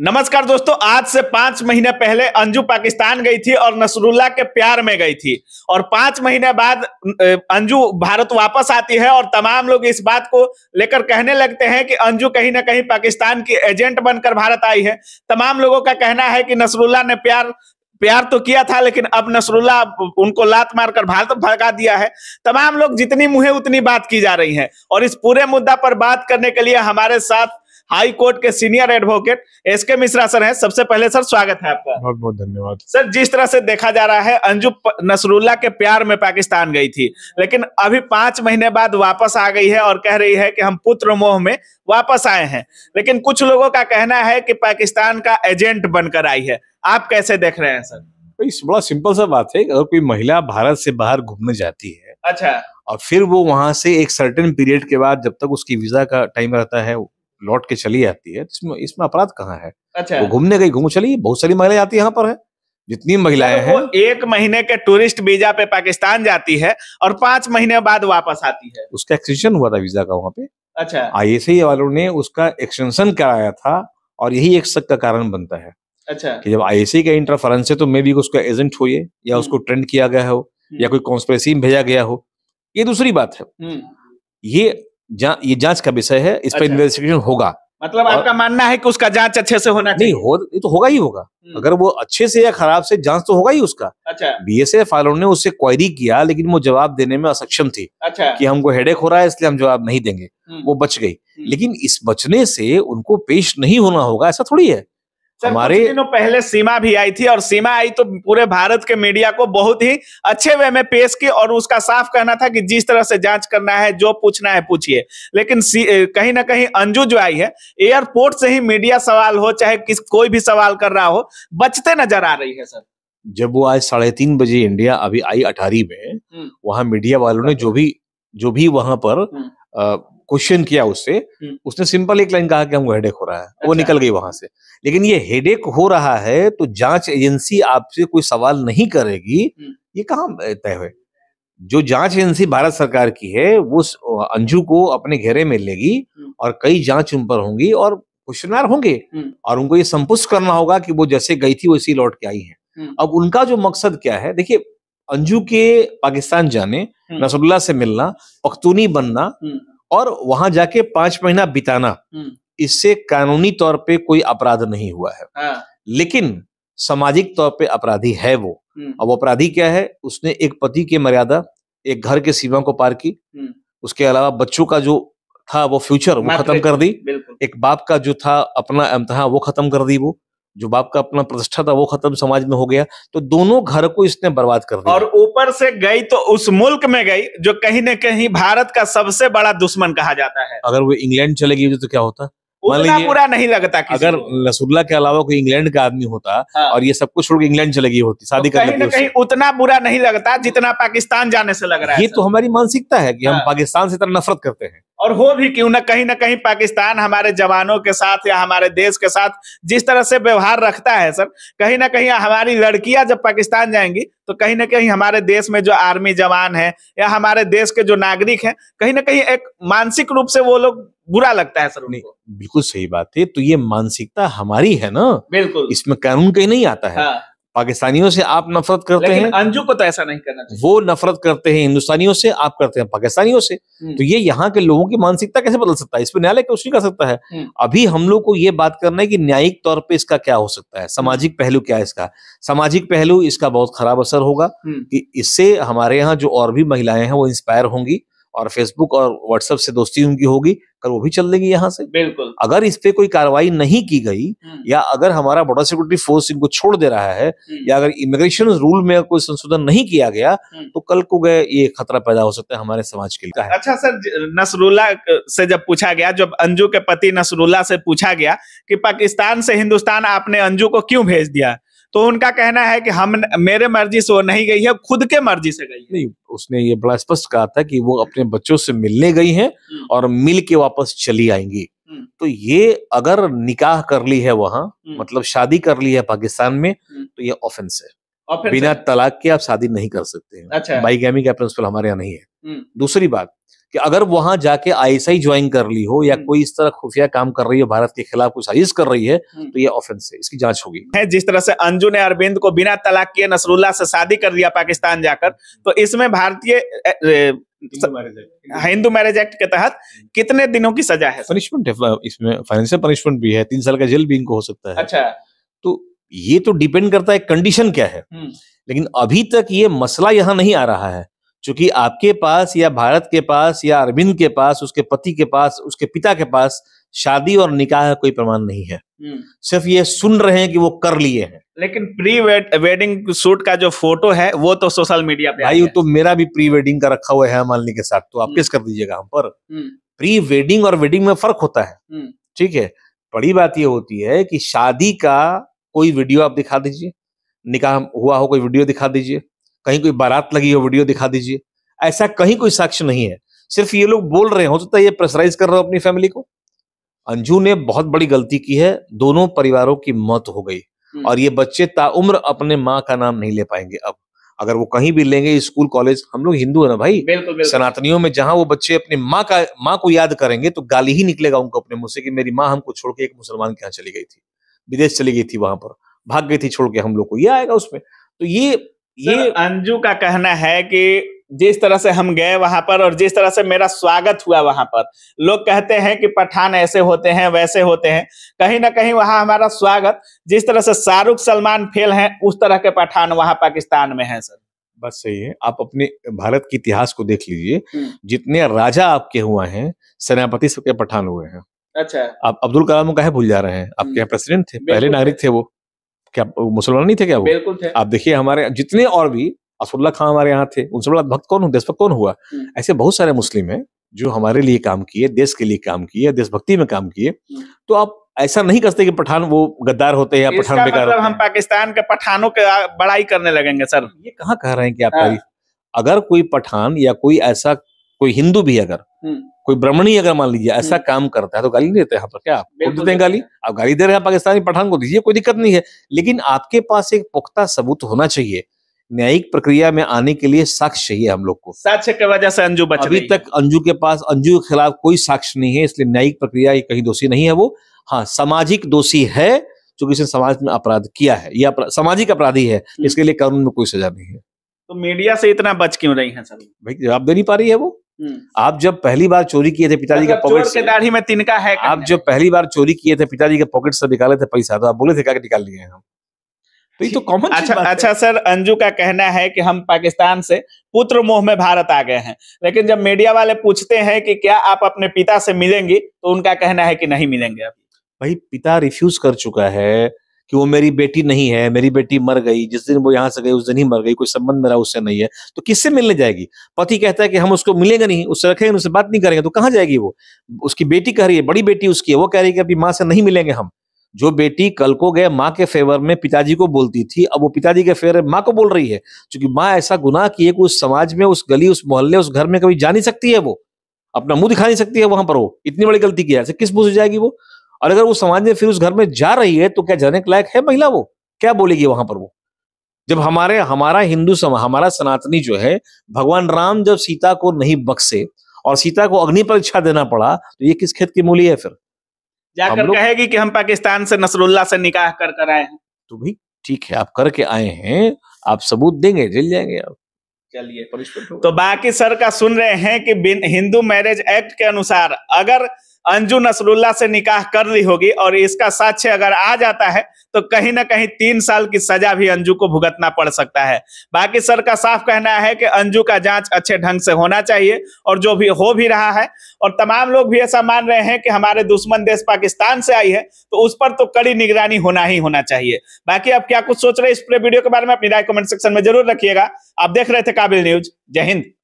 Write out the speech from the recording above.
नमस्कार दोस्तों आज से पांच महीने पहले अंजू पाकिस्तान गई थी और नसरुल्ला के प्यार में गई थी और पांच महीने बाद अंजू भारत वापस आती है और तमाम लोग इस बात को लेकर कहने लगते हैं कि अंजू कहीं ना कहीं पाकिस्तान की एजेंट बनकर भारत आई है तमाम लोगों का कहना है कि नसरुल्ला ने प्यार प्यार तो किया था लेकिन अब नसरुल्ला उनको लात मारकर भारत भगा दिया है तमाम लोग जितनी मुहे उतनी बात की जा रही है और इस पूरे मुद्दा पर बात करने के लिए हमारे साथ हाई कोर्ट के senior advocate S K Mishra sir हैं सबसे पहले सर स्वागत है आपका बहुत बहुत धन्यवाद सर जिस तरह से देखा जा रहा है अंजू नसरुल्ला के प्यार में पाकिस्तान गई थी लेकिन अभी पांच महीने बाद वापस आ गई है और कह रही है कि हम पुत्र मोह में वापस आए हैं लेकिन कुछ लोगों का कहना है कि पाकिस्तान का एजेंट बनकर आई है आप कैसे देख रहे हैं सर इस बड़ा सिंपल सा बात है अगर कोई महिला भारत से बाहर घूमने जाती है अच्छा और फिर वो वहां से एक सर्टेन पीरियड के बाद जब तक उसकी वीजा का टाइम रहता है लौट के चली आती है इसमें इसमें अपराध कहाँ है अच्छा वो घूमने गई घूम चली बहुत सारी महिलाएं आती है यहाँ पर है जितनी महिलाएं तो हैं एक महीने के टूरिस्ट वीजा पे पाकिस्तान जाती है और पांच महीने बाद वापस आती है उसका एक्सटेंशन हुआ था वीजा का वहाँ पे अच्छा आई एस आई वालों ने उसका एक्सटेंशन कराया था और यही एक शक का कारण बनता है अच्छा कि जब आई एस आई का इंटरफरेंस है तो मे बी उसका एजेंट हो या हम्म। उसको ट्रेंड किया गया हो या हम्म। कोई कॉन्स्परेसी में भेजा गया हो ये दूसरी बात है हम्म। ये जा, ये जांच का विषय है इस पर अच्छा। इन्वेस्टिगेशन होगा मतलब और, आपका मानना है कि उसका जांच अच्छे से होना चाहिए नहीं हो ये तो होगा ही होगा हम्म। अगर वो अच्छे से या खराब से जांच तो होगा ही उसका अच्छा एस एफ ने उससे क्वायरी किया लेकिन वो जवाब देने में असक्षम थी अच्छा कि हमको हेडेक हो रहा है इसलिए हम जवाब नहीं देंगे हम्म। वो बच गई हम्म। लेकिन इस बचने से उनको पेश नहीं होना होगा ऐसा थोड़ी है हमारी दिनों पहले सीमा भी आई थी और सीमा आई तो पूरे भारत के मीडिया को बहुत ही अच्छे वे में पेश की और उसका साफ कहना था कि जिस तरह से जांच करना है जो पूछना है पूछिए लेकिन कहीं ना कहीं अंजू जो आई है एयरपोर्ट से ही मीडिया सवाल हो चाहे किस कोई भी सवाल कर रहा हो बचते नजर आ रही है सर जब वो आज साढ़े तीन बजे इंडिया अभी आई अठारी में हम्म। वहां मीडिया वालों ने जो भी जो भी वहां पर हम्म। क्वेश्चन किया उससे हम्म। उसने सिंपल एक लाइन कहा कि हमको हेडेक हो रहा है अच्छा। वो निकल गई वहां से लेकिन ये हेडेक हो रहा है तो जांच एजेंसी आपसे कोई सवाल नहीं करेगी हम्म। ये कहा तय हुए जो जांच एजेंसी भारत सरकार की है वो अंजू को अपने घेरे में लेगी हम्म। और कई जांच उन पर होंगी और क्वेश्चनार होंगे और उनको ये संपुष्ट करना होगा कि वो जैसे गई थी वैसी लौट के आई है अब उनका जो मकसद क्या है देखिए अंजू के पाकिस्तान जाने नसरुल्ला से मिलना पख्तूनी बनना और वहां जाके पांच महीना बिताना हम्म। इससे कानूनी तौर पे कोई अपराध नहीं हुआ है हाँ। लेकिन सामाजिक तौर पे अपराधी है वो हम्म। अब अपराधी क्या है उसने एक पति की मर्यादा एक घर के सीमा को पार की हम्म। उसके अलावा बच्चों का जो था वो फ्यूचर वो खत्म कर दी एक बाप का जो था अपना अमतहा वो खत्म कर दी वो जो बाप का अपना प्रतिष्ठा था वो खत्म समाज में हो गया तो दोनों घर को इसने बर्बाद कर दिया और ऊपर से गई तो उस मुल्क में गई जो कहीं ना कहीं भारत का सबसे बड़ा दुश्मन कहा जाता है अगर वो इंग्लैंड चले गई तो क्या होता पूरा बुरा नहीं लगता अगर नसुल्ला के अलावा कोई इंग्लैंड का आदमी होता हाँ। और ये सब कुछ छोड़ इंग्लैंड चले गई होती शादी तो कहीं ना कहीं उतना बुरा नहीं लगता जितना पाकिस्तान जाने से लग रहा है ये तो हमारी मानसिकता है कि हम हाँ। पाकिस्तान से इतना नफरत करते हैं और हो भी क्यों ना कहीं ना कहीं पाकिस्तान हमारे जवानों के साथ या हमारे देश के साथ जिस तरह से व्यवहार रखता है सर कहीं ना कहीं हमारी लड़कियां जब पाकिस्तान जाएंगी तो कहीं ना कहीं हमारे देश में जो आर्मी जवान है या हमारे देश के जो नागरिक हैं कहीं ना कहीं एक मानसिक रूप से वो लोग बुरा लगता है सर उन्हें बिल्कुल सही बात है तो ये मानसिकता हमारी है ना बिल्कुल इसमें कानून कहीं नहीं आता है हाँ। पाकिस्तानियों से आप नफरत करते हैं अंजू को तो ऐसा नहीं करना चाहिए वो नफरत करते हैं हिंदुस्तानियों से आप करते हैं पाकिस्तानियों से हम्म। तो ये यहाँ के लोगों की मानसिकता कैसे बदल सकता है इस पर न्यायालय कुछ नहीं कर सकता है हम्म। अभी हम लोग को ये बात करना है कि न्यायिक तौर पर इसका क्या हो सकता है सामाजिक पहलू क्या है इसका सामाजिक पहलू इसका बहुत खराब असर होगा हम्म। कि इससे हमारे यहाँ जो और भी महिलाएं हैं वो इंस्पायर होंगी और फेसबुक और व्हाट्सएप से दोस्ती उनकी होगी कल वो भी चल देगी यहाँ से बिल्कुल अगर इस पे कोई कार्रवाई नहीं की गई हम्म। या अगर हमारा बॉर्डर सिक्योरिटी फोर्स इनको छोड़ दे रहा है हम्म। या अगर इमिग्रेशन रूल में कोई संशोधन नहीं किया गया हम्म। तो कल को गए ये खतरा पैदा हो सकता है हमारे समाज के लिए अच्छा सर नसरुल्ला से जब पूछा गया जब अंजू के पति नसरुल्ला से पूछा गया कि पाकिस्तान से हिंदुस्तान आपने अंजू को क्यों भेज दिया तो उनका कहना है कि हम मेरे मर्जी से वो नहीं गई है खुद के मर्जी से गई नहीं उसने ये बड़ा स्पष्ट कहा था कि वो अपने बच्चों से मिलने गई हैं हम्म। और मिल के वापस चली आएंगी हम्म। तो ये अगर निकाह कर ली है वहां हम्म। मतलब शादी कर ली है पाकिस्तान में तो ये ऑफेंस है बिना तलाक के आप शादी नहीं कर सकते हैं अच्छा गैमी का प्रिंसिपल हमारे यहाँ नहीं है दूसरी बात कि अगर वहां जाके आईएसआई ज्वाइन कर ली हो या हम्म। कोई इस तरह खुफिया काम कर रही हो भारत के खिलाफ कोई साजिश कर रही है हम्म। तो ये ऑफेंस है इसकी जांच होगी जिस तरह से अंजू ने अरविंद को बिना तलाक किए नसरुल्ला से शादी कर दिया पाकिस्तान जाकर तो इसमें भारतीय हिंदू मैरिज हाँ, एक्ट के तहत कितने दिनों की सजा है पनिशमेंट है इसमें फाइनेंशियल पनिशमेंट भी है तीन साल का जेल भी इनको हो सकता है अच्छा तो ये तो डिपेंड करता है कंडीशन क्या है हम्म। लेकिन अभी तक ये मसला यहाँ नहीं आ रहा है चूंकि आपके पास या भारत के पास या अरविंद के पास उसके पति के पास उसके पिता के पास शादी और निकाह का कोई प्रमाण नहीं है हम्म। सिर्फ ये सुन रहे हैं कि वो कर लिए हैं लेकिन प्री वेडिंग सूट का जो फोटो है वो तो सोशल मीडिया पे भाई तो मेरा भी प्री वेडिंग का रखा हुआ है मालनी के साथ तो आप हम्म। किस कर दीजिएगा हम पर प्री हम्म। वेडिंग और वेडिंग में फर्क होता है ठीक है बड़ी बात ये होती है कि शादी का कोई वीडियो आप दिखा दीजिए निकाह हुआ हो कोई वीडियो दिखा दीजिए कहीं कोई बारात लगी हो वीडियो दिखा दीजिए ऐसा कहीं कोई साक्ष्य नहीं है सिर्फ ये लोग बोल रहे हो सकता है ये प्रेसराइज कर रहे हो अपनी फैमिली को अंजू ने बहुत बड़ी गलती की है दोनों परिवारों की मौत हो गई हम्म। और ये बच्चे ताउम्र अपने माँ का नाम नहीं ले पाएंगे अब अगर वो कहीं भी लेंगे स्कूल कॉलेज हम लोग हिंदू है ना भाई सनातनियों में जहां वो बच्चे अपनी माँ का माँ को याद करेंगे तो गाली ही निकलेगा उनको अपने मुंह से कि मेरी माँ हमको छोड़ के एक मुसलमान के यहाँ चली गई थी विदेश चली गई थी वहां पर भाग गई थी छोड़ के हम लोग को ये आएगा उसमें तो ये ये अंजू का कहना है कि जिस तरह से हम गए वहां पर और जिस तरह से मेरा स्वागत हुआ वहां पर लोग कहते हैं कि पठान ऐसे होते हैं वैसे होते हैं कहीं ना कहीं वहां हमारा स्वागत जिस तरह से शाहरुख सलमान फेल हैं उस तरह के पठान वहां पाकिस्तान में हैं सर बस सही है आप अपने भारत के इतिहास को देख लीजिए हम्म। जितने राजा आपके हुए हैं सेनापति सबके पठान हुए हैं अच्छा आप अब्दुल कलाम का है भूल जा रहे हैं आपके हम्म। यहाँ प्रेसिडेंट थे पहले नागरिक थे वो क्या मुसलमान नहीं थे क्या वो बिल्कुल थे आप देखिए हमारे जितने और भी असफुल्ला खान हमारे यहाँ थे उनसे बड़ा भक्त कौन देशभक्त कौन हुआ हम्म। ऐसे बहुत सारे मुस्लिम हैं जो हमारे लिए काम किए देश के लिए काम किए देशभक्ति में काम किए हम्म। तो आप ऐसा नहीं करते कि पठान वो गद्दार होते हैं या पठान बेकार मतलब हम पाकिस्तान के पठानों के बड़ाई करने लगेंगे सर ये कहाँ कह रहे हैं कि आप हाँ। अगर कोई पठान या कोई ऐसा कोई हिंदू भी अगर हम्म। कोई ब्राह्मणी अगर मान लीजिए ऐसा हम्म। काम करता है तो गाली देते हैं यहाँ पर क्या आप देते हैं गाली आप गाली दे रहे हैं पाकिस्तानी पठान को दीजिए तो कोई दिक्कत नहीं है लेकिन आपके पास एक पुख्ता सबूत होना चाहिए न्यायिक प्रक्रिया में आने के लिए साक्ष्य चाहिए हम लोग को साक्ष्य के वजह से अंजू बच अभी तक अंजू के पास अंजू के खिलाफ कोई साक्ष्य नहीं है इसलिए न्यायिक प्रक्रिया कहीं दोषी नहीं है वो हाँ सामाजिक दोषी है क्योंकि इसने समाज में अपराध किया है या सामाजिक अपराधी है हम्म। इसके लिए कानून में कोई सजा नहीं है तो मीडिया से इतना बच क्यों रही है सर भाई जवाब दे नहीं पा रही है वो आप जब पहली बार चोरी किए थे पिताजी का पॉकेट से दाढ़ी में तिनका है आप जब पहली बार चोरी किए थे पिताजी के पॉकेट मतलब से निकाले थे पैसा तो आप बोले थे क्या निकाल लिए हम तो ये तो कॉमन अच्छा अच्छा सर अंजू का कहना है कि हम पाकिस्तान से पुत्र मोह में भारत आ गए हैं लेकिन जब मीडिया वाले पूछते हैं कि क्या आप अपने पिता से मिलेंगी तो उनका कहना है कि नहीं मिलेंगे आप भाई पिता रिफ्यूज कर चुका है कि वो मेरी बेटी नहीं है मेरी बेटी मर गई जिस दिन वो यहां से गई उस दिन ही मर गई कोई संबंध मेरा उससे नहीं है तो किससे मिलने जाएगी पति कहता है कि हम उसको मिलेंगे नहीं उससे रखेंगे उससे बात नहीं करेंगे तो कहां जाएगी वो उसकी बेटी कह रही है बड़ी बेटी उसकी है वो कह रही है कि अभी माँ से नहीं मिलेंगे हम जो बेटी कल को गए माँ के फेवर में पिताजी को बोलती थी अब वो पिताजी के फेवर में माँ को बोल रही है क्योंकि माँ ऐसा गुनाह की है कि उस समाज में उस गली उस मोहल्ले उस घर में कभी जा नहीं सकती है वो अपना मुंह दिखा नहीं सकती है वहां पर वो इतनी बड़ी गलती किया किस मुंह से जाएगी वो और अगर वो समाज में फिर उस घर में जा रही है तो क्या जाने के लायक है महिला वो क्या बोलेगी वहां पर वो जब हमारे हमारा हिंदू समाज हमारा सनातनी जो है भगवान राम जब सीता को नहीं बख्से और सीता को अग्नि परीक्षा देना पड़ा तो ये किस खेत की मूली है फिर जाकर कहेगी कि हम पाकिस्तान से नसरुल्ला से निकाह कर कर आए हैं तो भाई ठीक है आप करके आए हैं आप सबूत देंगे जेल जाएंगे आप चलिए तो बाकी सर का सुन रहे हैं कि हिंदू मैरिज एक्ट के अनुसार अगर अंजू नसरुल्ला से निकाह कर ली होगी और इसका साक्ष्य अगर आ जाता है तो कहीं ना कहीं तीन साल की सजा भी अंजू को भुगतना पड़ सकता है बाकी सर का साफ कहना है कि अंजू का जांच अच्छे ढंग से होना चाहिए और जो भी हो भी रहा है और तमाम लोग भी ऐसा मान रहे हैं कि हमारे दुश्मन देश पाकिस्तान से आई है तो उस पर तो कड़ी निगरानी होना ही होना चाहिए बाकी आप क्या कुछ सोच रहे हैं इस पूरे वीडियो के बारे में अपनी राय कमेंट सेक्शन में जरूर रखिएगा आप देख रहे थे काबिल न्यूज जय हिंद